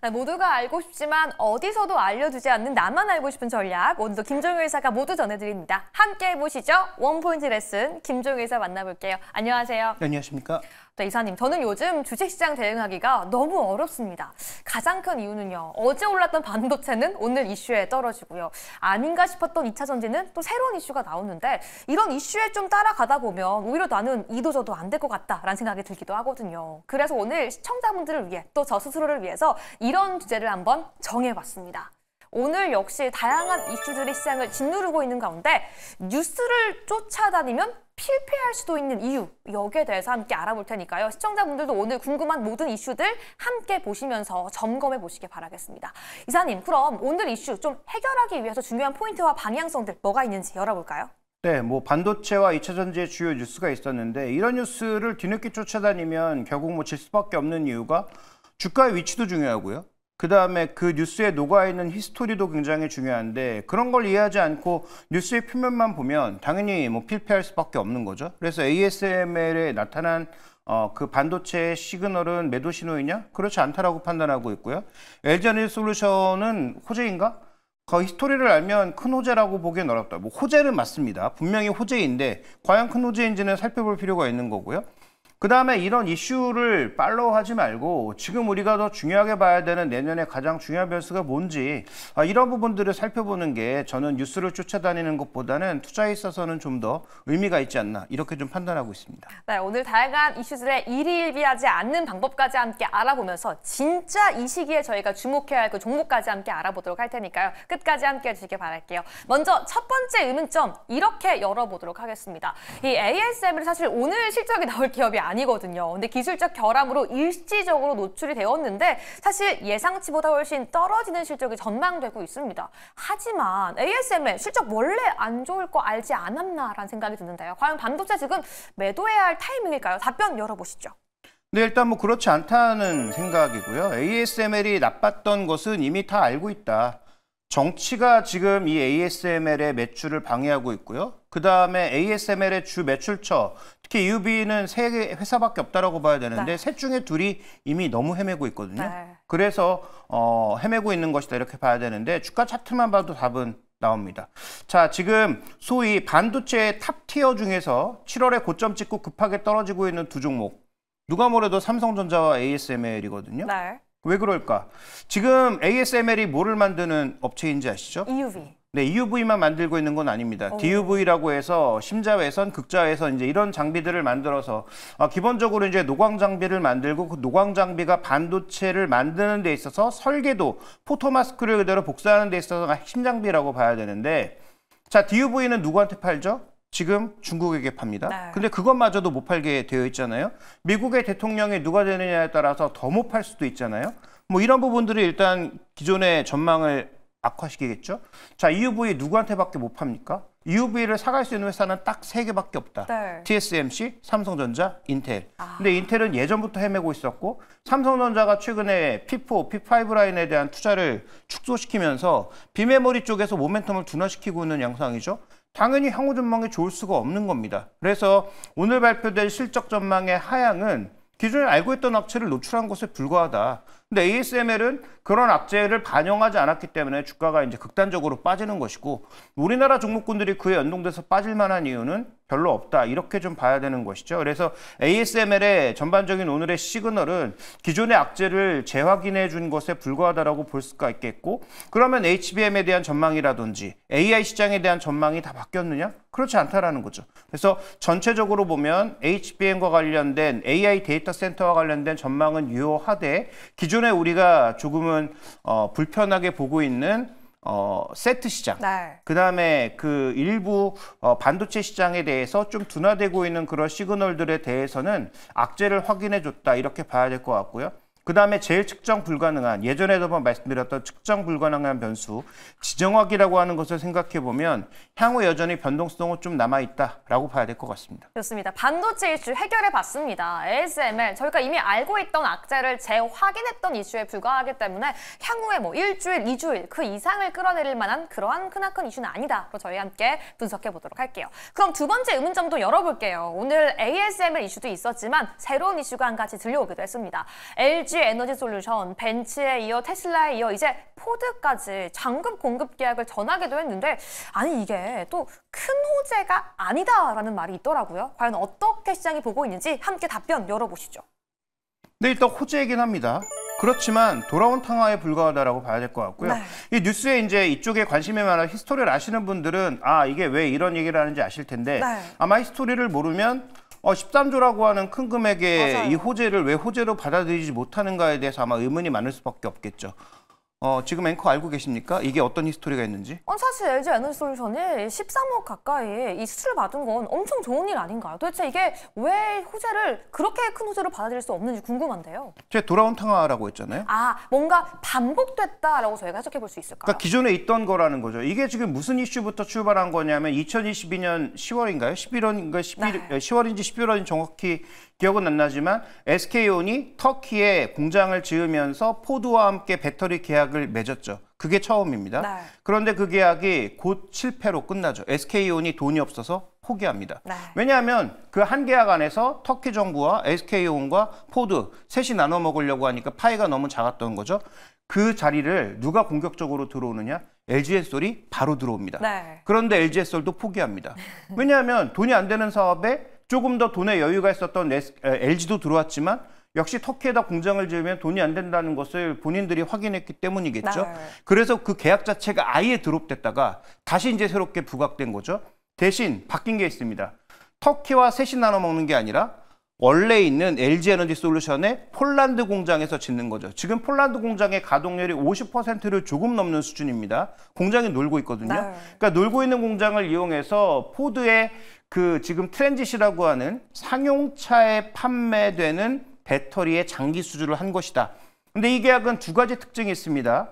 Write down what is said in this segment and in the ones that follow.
아, 모두가 알고 싶지만 어디서도 알려주지 않는 나만 알고 싶은 전략 오늘도 김종효 의사가 모두 전해드립니다. 함께 해보시죠. 원포인트 레슨 김종효 의사 만나볼게요. 안녕하세요. 네, 안녕하십니까. 네, 이사님, 저는 요즘 주식시장 대응하기가 너무 어렵습니다. 가장 큰 이유는요. 어제 올랐던 반도체는 오늘 이슈에 떨어지고요. 아닌가 싶었던 2차 전지는 또 새로운 이슈가 나오는데 이런 이슈에 좀 따라가다 보면 오히려 나는 이도 저도 안 될 것 같다라는 생각이 들기도 하거든요. 그래서 오늘 시청자분들을 위해 또 저 스스로를 위해서 이런 주제를 한번 정해봤습니다. 오늘 역시 다양한 이슈들이 시장을 짓누르고 있는 가운데 뉴스를 쫓아다니면 필패할 수도 있는 이유 여기에 대해서 함께 알아볼 테니까요. 시청자분들도 오늘 궁금한 모든 이슈들 함께 보시면서 점검해 보시길 바라겠습니다. 이사님 그럼 오늘 이슈 좀 해결하기 위해서 중요한 포인트와 방향성들 뭐가 있는지 열어볼까요? 네, 뭐 반도체와 2차 전지의 주요 뉴스가 있었는데 이런 뉴스를 뒤늦게 쫓아다니면 결국 뭐질 수밖에 없는 이유가 주가의 위치도 중요하고요. 그 다음에 그 뉴스에 녹아있는 히스토리도 굉장히 중요한데 그런 걸 이해하지 않고 뉴스의 표면만 보면 당연히 뭐 필패할 수밖에 없는 거죠. 그래서 ASML에 나타난 어, 그 반도체의 시그널은 매도 신호이냐? 그렇지 않다라고 판단하고 있고요. l g 에너 솔루션은 호재인가? 그 히스토리를 알면 큰 호재라고 보기엔 어렵다. 뭐 호재는 맞습니다. 분명히 호재인데 과연 큰 호재인지는 살펴볼 필요가 있는 거고요. 그 다음에 이런 이슈를 팔로우하지 말고 지금 우리가 더 중요하게 봐야 되는 내년에 가장 중요한 변수가 뭔지 아, 이런 부분들을 살펴보는 게 저는 뉴스를 쫓아다니는 것보다는 투자에 있어서는 좀 더 의미가 있지 않나 이렇게 좀 판단하고 있습니다. 네, 오늘 다양한 이슈들에 일희일비하지 않는 방법까지 함께 알아보면서 진짜 이 시기에 저희가 주목해야 할 그 종목까지 함께 알아보도록 할 테니까요. 끝까지 함께 해주시길 바랄게요. 먼저 첫 번째 의문점 이렇게 열어보도록 하겠습니다. 이 ASM을 사실 오늘 실적이 나올 기업이 아니 아니거든요. 근데 기술적 결함으로 일시적으로 노출이 되었는데 사실 예상치보다 훨씬 떨어지는 실적이 전망되고 있습니다. 하지만 ASML 실적 원래 안 좋을 거 알지 않았나라는 생각이 드는데요. 과연 반도체 지금 매도해야 할 타이밍일까요? 답변 열어보시죠. 네, 일단 뭐 그렇지 않다는 생각이고요. ASML이 나빴던 것은 이미 다 알고 있다. 정치가 지금 이 ASML의 매출을 방해하고 있고요. 그다음에 ASML의 주 매출처 특히 e UB는 세개 회사밖에 없다라고 봐야 되는데 네. 셋 중에 둘이 이미 너무 헤매고 있거든요. 네. 그래서 어, 헤매고 있는 것이다 이렇게 봐야 되는데 주가 차트만 봐도 답은 나옵니다. 자, 지금 소위 반도체 탑 티어 중에서 7월에 고점 찍고 급하게 떨어지고 있는 두 종목. 누가 뭐래도 삼성전자와 ASML이거든요. 네. 왜 그럴까? 지금 ASML이 뭐를 만드는 업체인지 아시죠? EUV. 네, EUV만 만들고 있는 건 아닙니다. 오. 어. DUV라고 해서 심자외선, 극자외선 이제 이런 장비들을 만들어서 아, 기본적으로 이제 노광 장비를 만들고 그 노광 장비가 반도체를 만드는 데 있어서 설계도 포토 마스크를 그대로 복사하는 데 있어서 핵심 장비라고 봐야 되는데 자, DUV는 누구한테 팔죠? 지금 중국에게 팝니다. 네. 근데 그것마저도 못 팔게 되어 있잖아요. 미국의 대통령이 누가 되느냐에 따라서 더 못 팔 수도 있잖아요. 뭐 이런 부분들이 일단 기존의 전망을 악화시키겠죠. 자, EUV 누구한테밖에 못 팝니까? EUV를 사갈 수 있는 회사는 딱 세 개밖에 없다. 네. TSMC, 삼성전자, 인텔. 아. 근데 인텔은 예전부터 헤매고 있었고 삼성전자가 최근에 P4, P5 라인에 대한 투자를 축소시키면서 비메모리 쪽에서 모멘텀을 둔화시키고 있는 양상이죠. 당연히 향후 전망이 좋을 수가 없는 겁니다. 그래서 오늘 발표될 실적 전망의 하향은 기존에 알고 있던 업체를 노출한 것에 불과하다. 근데 ASML은 그런 악재를 반영하지 않았기 때문에 주가가 이제 극단적으로 빠지는 것이고 우리나라 종목군들이 그에 연동돼서 빠질 만한 이유는 별로 없다. 이렇게 좀 봐야 되는 것이죠. 그래서 ASML의 전반적인 오늘의 시그널은 기존의 악재를 재확인해 준 것에 불과하다라고 볼 수가 있겠고 그러면 HBM에 대한 전망이라든지 AI 시장에 대한 전망이 다 바뀌었느냐? 그렇지 않다라는 거죠. 그래서 전체적으로 보면 HBM과 관련된 AI 데이터 센터와 관련된 전망은 유효하되 기존 최근에 우리가 조금은 어, 불편하게 보고 있는 어, 세트 시장, 네. 그 다음에 그 일부 어, 반도체 시장에 대해서 좀 둔화되고 있는 그런 시그널들에 대해서는 악재를 확인해 줬다 이렇게 봐야 될 것 같고요. 그 다음에 제일 측정 불가능한 예전에도 한번 말씀드렸던 측정 불가능한 변수 지정학이라고 하는 것을 생각해 보면 향후 여전히 변동성은 좀 남아 있다라고 봐야 될 것 같습니다. 좋습니다. 반도체 이슈 해결해 봤습니다. ASML 저희가 이미 알고 있던 악재를 재확인했던 이슈에 불과하기 때문에 향후에 뭐 일주일, 이주일 그 이상을 끌어내릴 만한 그러한 크나큰 이슈는 아니다 저희 함께 분석해 보도록 할게요. 그럼 두 번째 의문점도 열어볼게요. 오늘 ASML 이슈도 있었지만 새로운 이슈가 한 가지 들려오기도 했습니다. LG 에너지 솔루션, 벤츠에 이어 테슬라에 이어 이제 포드까지 장금 공급 계약을 전하기도 했는데 아니 이게 또 큰 호재가 아니다라는 말이 있더라고요. 과연 어떻게 시장이 보고 있는지 함께 답변 열어보시죠. 네, 일단 호재이긴 합니다. 그렇지만 돌아온 탕화에 불과하다라고 봐야 될 것 같고요. 네. 이 뉴스에 이제 이쪽에 관심이 많아 히스토리를 아시는 분들은 아 이게 왜 이런 얘기를 하는지 아실 텐데 네. 아마 히스토리를 모르면 어, 13조라고 하는 큰 금액의 맞아요. 이 호재를 왜 호재로 받아들이지 못하는가에 대해서 아마 의문이 많을 수밖에 없겠죠. 어, 지금 앵커 알고 계십니까? 이게 어떤 히스토리가 있는지? 어, 사실 LG 에너지 솔루션이 13억 가까이 이 수출 받은 건 엄청 좋은 일 아닌가요? 도대체 이게 왜 호재를 그렇게 큰 호재로 받아들일 수 없는지 궁금한데요. 제 돌아온 탕화라고 했잖아요. 아, 뭔가 반복됐다라고 저희가 해석해 볼수 있을까요? 그러니까 기존에 있던 거라는 거죠. 이게 지금 무슨 이슈부터 출발한 거냐면 2022년 10월인가요? 11월인가 11, 네. 10월인지 어, 11월인지 정확히 기억은 안 나지만 SK온이 터키에 공장을 지으면서 포드와 함께 배터리 계약을 맺었죠. 그게 처음입니다. 네. 그런데 그 계약이 곧 실패로 끝나죠. SK온이 돈이 없어서 포기합니다. 네. 왜냐하면 그 한 계약 안에서 터키 정부와 SK온과 포드 셋이 나눠 먹으려고 하니까 파이가 너무 작았던 거죠. 그 자리를 누가 공격적으로 들어오느냐? LG엔솔이 바로 들어옵니다. 네. 그런데 LG엔솔도 포기합니다. 왜냐하면 돈이 안 되는 사업에 조금 더 돈의 여유가 있었던 LG도 들어왔지만 역시 터키에다 공장을 지으면 돈이 안 된다는 것을 본인들이 확인했기 때문이겠죠. 네. 그래서 그 계약 자체가 아예 드롭됐다가 다시 이제 새롭게 부각된 거죠. 대신 바뀐 게 있습니다. 터키와 셋이 나눠 먹는 게 아니라 원래 있는 LG 에너지 솔루션의 폴란드 공장에서 짓는 거죠. 지금 폴란드 공장의 가동률이 50%를 조금 넘는 수준입니다. 공장이 놀고 있거든요. 네. 그러니까 놀고 있는 공장을 이용해서 포드의 그 지금 트랜짓이라고 하는 상용차에 판매되는 배터리의 장기 수주를 한 것이다. 근데 이 계약은 두 가지 특징이 있습니다.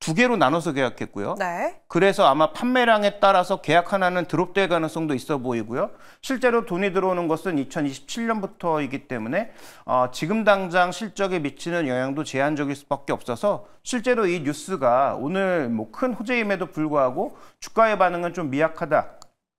두 개로 나눠서 계약했고요. 네. 그래서 아마 판매량에 따라서 계약 하나는 드롭될 가능성도 있어 보이고요. 실제로 돈이 들어오는 것은 2027년부터이기 때문에 어, 지금 당장 실적에 미치는 영향도 제한적일 수밖에 없어서 실제로 이 뉴스가 오늘 뭐 큰 호재임에도 불구하고 주가의 반응은 좀 미약하다.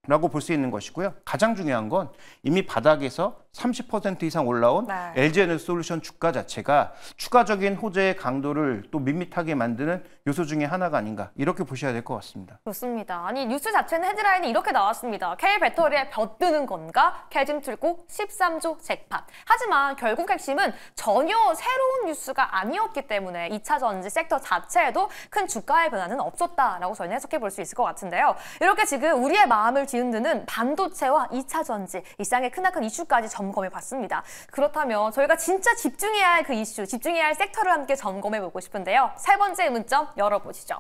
라고 볼 수 있는 것이고요. 가장 중요한 건 이미 바닥에서 30% 이상 올라온 네. l g n 솔루션 주가 자체가 추가적인 호재의 강도를 또 밋밋하게 만드는 요소 중에 하나가 아닌가 이렇게 보셔야 될 것 같습니다. 그렇습니다. 아니 뉴스 자체는 헤드라인이 이렇게 나왔습니다. K배터리에 벼뜨는 건가? 캐진 틀고 13조 잭팟. 하지만 결국 핵심은 전혀 새로운 뉴스가 아니었기 때문에 2차 전지 섹터 자체에도 큰 주가의 변화는 없었다라고 저희는 해석해 볼 수 있을 것 같은데요. 이렇게 지금 우리의 마음을 뒤 이윤드는 반도체와 2차 전지, 이 쌍의 크나큰 이슈까지 점검해 봤습니다. 그렇다면 저희가 진짜 집중해야 할 그 이슈, 집중해야 할 섹터를 함께 점검해 보고 싶은데요. 세 번째 문점 열어보시죠.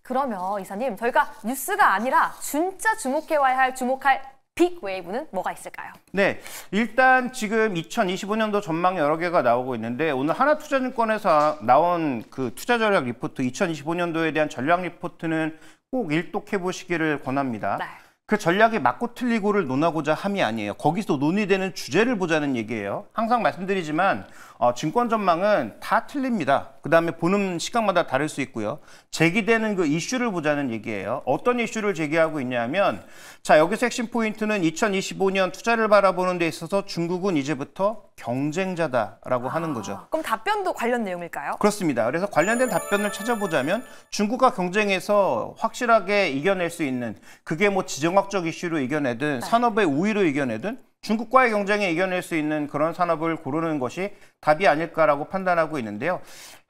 그러면 이사님, 저희가 뉴스가 아니라 진짜 주목해야 와할 주목할 빅 웨이브는 뭐가 있을까요? 네, 일단 지금 2025년도 전망 여러 개가 나오고 있는데 오늘 하나투자증권에서 나온 그 투자 전략 리포트 2025년도에 대한 전략 리포트는 꼭 일독해 보시기를 권합니다. 네. 그 전략이 맞고 틀리고를 논하고자 함이 아니에요. 거기서 논의되는 주제를 보자는 얘기예요. 항상 말씀드리지만 어, 증권 전망은 다 틀립니다. 그다음에 보는 시각마다 다를 수 있고요. 제기되는 그 이슈를 보자는 얘기예요. 어떤 이슈를 제기하고 있냐면 자, 여기서 핵심 포인트는 2025년 투자를 바라보는 데 있어서 중국은 이제부터 경쟁자다라고 아, 하는 거죠. 그럼 답변도 관련 내용일까요? 그렇습니다. 그래서 관련된 답변을 찾아보자면 중국과 경쟁에서 확실하게 이겨낼 수 있는 그게 뭐 지정학적 이슈로 이겨내든 네. 산업의 우위로 이겨내든 중국과의 경쟁에 이겨낼 수 있는 그런 산업을 고르는 것이 답이 아닐까라고 판단하고 있는데요.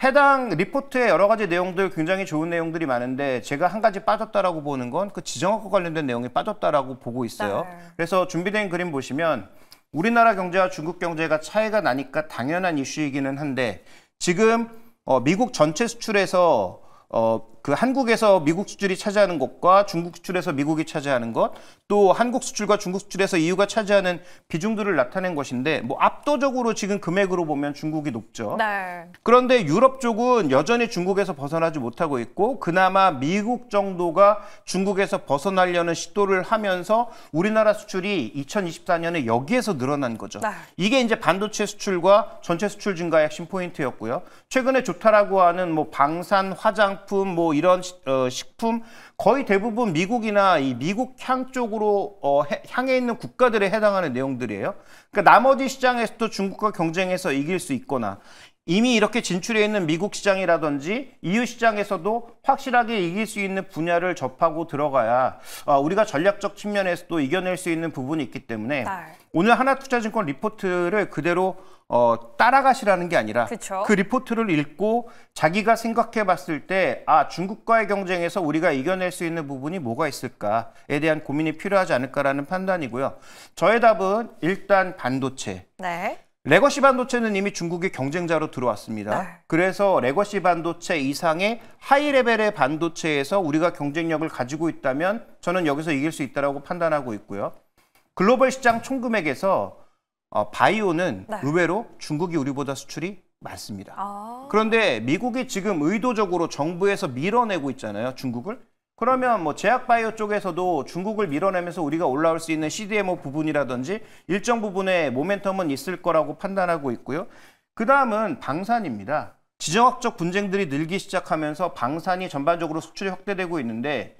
해당 리포트에 여러 가지 내용들 굉장히 좋은 내용들이 많은데 제가 한 가지 빠졌다라고 보는 건 그 지정학과 관련된 내용이 빠졌다라고 보고 있어요. 네. 그래서 준비된 그림 보시면 우리나라 경제와 중국 경제가 차이가 나니까 당연한 이슈이기는 한데 지금 어, 미국 전체 수출에서 어, 그 한국에서 미국 수출이 차지하는 것과 중국 수출에서 미국이 차지하는 것, 또 한국 수출과 중국 수출에서 EU가 차지하는 비중들을 나타낸 것인데 뭐 압도적으로 지금 금액으로 보면 중국이 높죠. 네. 그런데 유럽 쪽은 여전히 중국에서 벗어나지 못하고 있고 그나마 미국 정도가 중국에서 벗어나려는 시도를 하면서 우리나라 수출이 2024년에 여기에서 늘어난 거죠. 네. 이게 이제 반도체 수출과 전체 수출 증가의 핵심 포인트였고요. 최근에 좋다라고 하는 뭐 방산, 화장품, 뭐 이런 어, 식품 거의 대부분 미국이나 이 미국향 쪽으로 어, 향해 있는 국가들에 해당하는 내용들이에요. 그러니까 나머지 시장에서도 중국과 경쟁해서 이길 수 있거나 이미 이렇게 진출해 있는 미국 시장이라든지 EU 시장에서도 확실하게 이길 수 있는 분야를 접하고 들어가야 어, 우리가 전략적 측면에서도 이겨낼 수 있는 부분이 있기 때문에 오늘 하나투자증권 리포트를 그대로 어, 따라가시라는 게 아니라 그쵸? 그 리포트를 읽고 자기가 생각해 봤을 때 아, 중국과의 경쟁에서 우리가 이겨낼 수 있는 부분이 뭐가 있을까에 대한 고민이 필요하지 않을까라는 판단이고요. 저의 답은 일단 반도체. 네. 레거시 반도체는 이미 중국의 경쟁자로 들어왔습니다. 네. 그래서 레거시 반도체 이상의 하이 레벨의 반도체에서 우리가 경쟁력을 가지고 있다면 저는 여기서 이길 수있다고 판단하고 있고요. 글로벌 시장 총금액에서 어, 바이오는 네. 의외로 중국이 우리보다 수출이 많습니다. 아... 그런데 미국이 지금 의도적으로 정부에서 밀어내고 있잖아요, 중국을. 그러면 뭐 제약바이오 쪽에서도 중국을 밀어내면서 우리가 올라올 수 있는 CDMO 부분이라든지 일정 부분의 모멘텀은 있을 거라고 판단하고 있고요. 그 다음은 방산입니다. 지정학적 분쟁들이 늘기 시작하면서 방산이 전반적으로 수출이 확대되고 있는데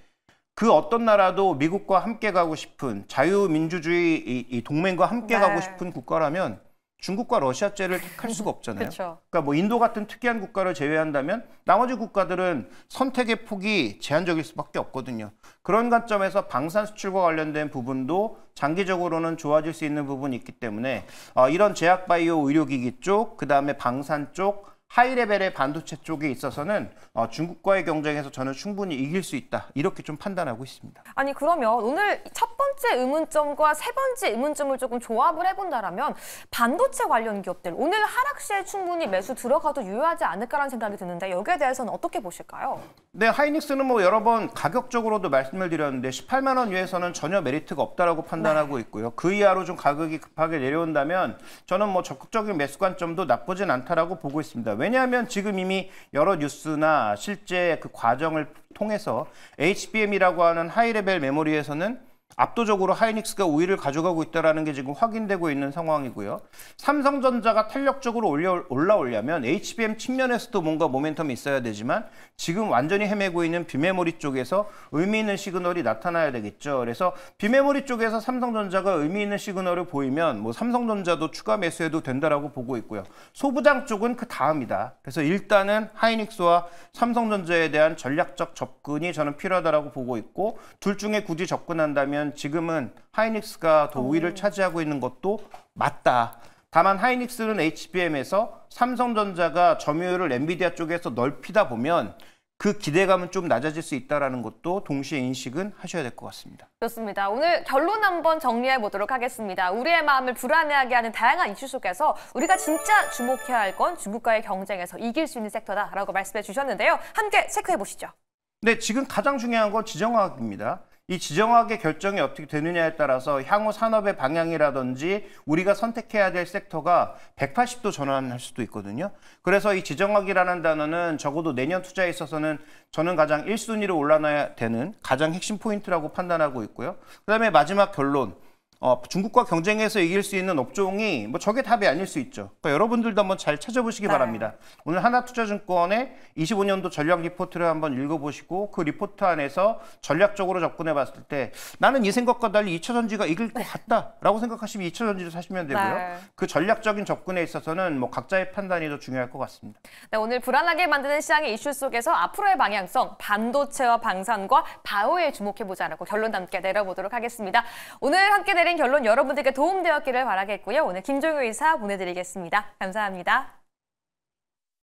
그 어떤 나라도 미국과 함께 가고 싶은 자유민주주의 동맹과 함께 네. 가고 싶은 국가라면 중국과 러시아죄를 택할 수가 없잖아요. 그러니까 뭐 인도 같은 특이한 국가를 제외한다면 나머지 국가들은 선택의 폭이 제한적일 수밖에 없거든요. 그런 관점에서 방산 수출과 관련된 부분도 장기적으로는 좋아질 수 있는 부분이 있기 때문에 어, 이런 제약 바이오 의료기기 쪽, 그 다음에 방산 쪽, 하이레벨의 반도체 쪽에 있어서는 어, 중국과의 경쟁에서 저는 충분히 이길 수 있다 이렇게 좀 판단하고 있습니다. 아니 그러면 오늘 첫 번째 의문점과 세 번째 의문점을 조금 조합을 해본다라면 반도체 관련 기업들 오늘 하락 시에 충분히 매수 들어가도 유효하지 않을까라는 생각이 드는데 여기에 대해서는 어떻게 보실까요? 네 하이닉스는 뭐 여러 번 가격적으로도 말씀을 드렸는데 18만 원 위에서는 전혀 메리트가 없다라고 판단하고 네. 있고요. 그 이하로 좀 가격이 급하게 내려온다면 저는 뭐 적극적인 매수 관점도 나쁘진 않다라고 보고 있습니다. 왜냐하면 지금 이미 여러 뉴스나 실제 그 과정을 통해서 HBM이라고 하는 하이레벨 메모리에서는 압도적으로 하이닉스가 우위를 가져가고 있다는 게 지금 확인되고 있는 상황이고요. 삼성전자가 탄력적으로 올려, 올라오려면 HBM 측면에서도 뭔가 모멘텀이 있어야 되지만 지금 완전히 헤매고 있는 비메모리 쪽에서 의미 있는 시그널이 나타나야 되겠죠. 그래서 비메모리 쪽에서 삼성전자가 의미 있는 시그널을 보이면 뭐 삼성전자도 추가 매수해도 된다라고 보고 있고요. 소부장 쪽은 그 다음이다. 그래서 일단은 하이닉스와 삼성전자에 대한 전략적 접근이 저는 필요하다고 보고 있고 둘 중에 굳이 접근한다면 보면 지금은 하이닉스가 더 어. 우위를 차지하고 있는 것도 맞다. 다만 하이닉스는 HBM에서 삼성전자가 점유율을 엔비디아 쪽에서 넓히다 보면 그 기대감은 좀 낮아질 수 있다는 것도 동시에 인식은 하셔야 될 것 같습니다. 좋습니다. 오늘 결론 한번 정리해 보도록 하겠습니다. 우리의 마음을 불안해하게 하는 다양한 이슈 속에서 우리가 진짜 주목해야 할 건 중국과의 경쟁에서 이길 수 있는 섹터다라고 말씀해 주셨는데요. 함께 체크해 보시죠. 네, 지금 가장 중요한 건 지정학입니다. 이 지정학의 결정이 어떻게 되느냐에 따라서 향후 산업의 방향이라든지 우리가 선택해야 될 섹터가 180도 전환할 수도 있거든요. 그래서 이 지정학이라는 단어는 적어도 내년 투자에 있어서는 저는 가장 1순위로 올라가야 되는 가장 핵심 포인트라고 판단하고 있고요. 그다음에 마지막 결론. 어, 중국과 경쟁해서 이길 수 있는 업종이 뭐 저게 답이 아닐 수 있죠. 그러니까 여러분들도 한번 잘 찾아보시기 네. 바랍니다. 오늘 하나투자증권의 25년도 전략 리포트를 한번 읽어보시고 그 리포트 안에서 전략적으로 접근해 봤을 때 나는 이 생각과 달리 2차전지가 이길 것 네. 같다라고 생각하시면 2차전지를 사시면 되고요. 네. 그 전략적인 접근에 있어서는 뭐 각자의 판단이 더 중요할 것 같습니다. 네, 오늘 불안하게 만드는 시장의 이슈 속에서 앞으로의 방향성, 반도체와 방산과 바오에 주목해보자라고 결론 담게 내려보도록 하겠습니다. 오늘 함께 내린 결론 여러분들께 도움되었기를 바라겠고요. 오늘 김종효 의사 보내드리겠습니다. 감사합니다.